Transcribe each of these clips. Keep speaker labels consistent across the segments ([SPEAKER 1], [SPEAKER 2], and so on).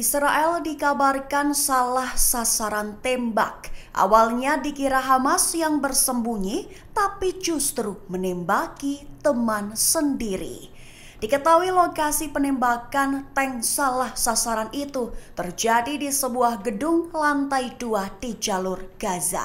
[SPEAKER 1] Israel dikabarkan salah sasaran tembak. Awalnya dikira Hamas yang bersembunyi, tapi justru menembaki teman sendiri. Diketahui lokasi penembakan tank salah sasaran itu terjadi di sebuah gedung lantai dua di jalur Gaza.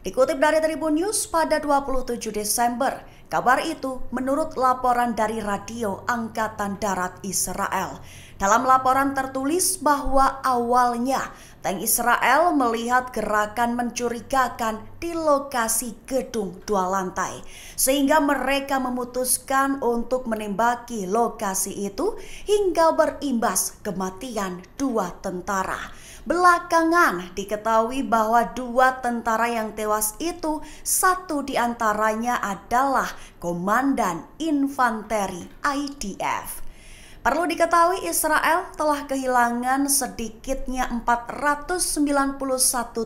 [SPEAKER 1] Dikutip dari Tribun News pada 27 Desember, Kabar itu menurut laporan dari Radio Angkatan Darat Israel. Dalam laporan tertulis bahwa awalnya tank Israel melihat gerakan mencurigakan di lokasi gedung dua lantai. Sehingga mereka memutuskan untuk menembaki lokasi itu hingga berimbas kematian dua tentara. Belakangan diketahui bahwa dua tentara yang tewas itu satu diantaranya adalah Komandan Infanteri IDF. Perlu diketahui Israel telah kehilangan sedikitnya 491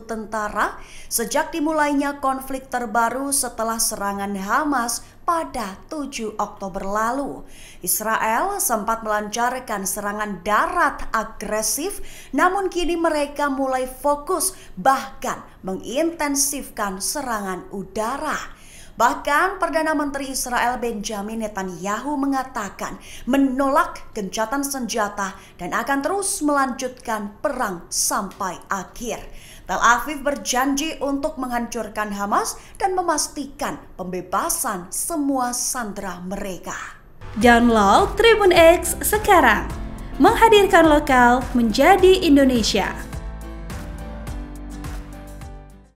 [SPEAKER 1] tentara sejak dimulainya konflik terbaru setelah serangan Hamas pada 7 Oktober lalu. Israel sempat melancarkan serangan darat agresif, namun kini mereka mulai fokus bahkan mengintensifkan serangan udara. Bahkan Perdana Menteri Israel Benjamin Netanyahu mengatakan menolak gencatan senjata dan akan terus melanjutkan perang sampai akhir. Tel Aviv berjanji untuk menghancurkan Hamas dan memastikan pembebasan semua sandera mereka.
[SPEAKER 2] Download Tribun X sekarang. Menghadirkan lokal menjadi Indonesia.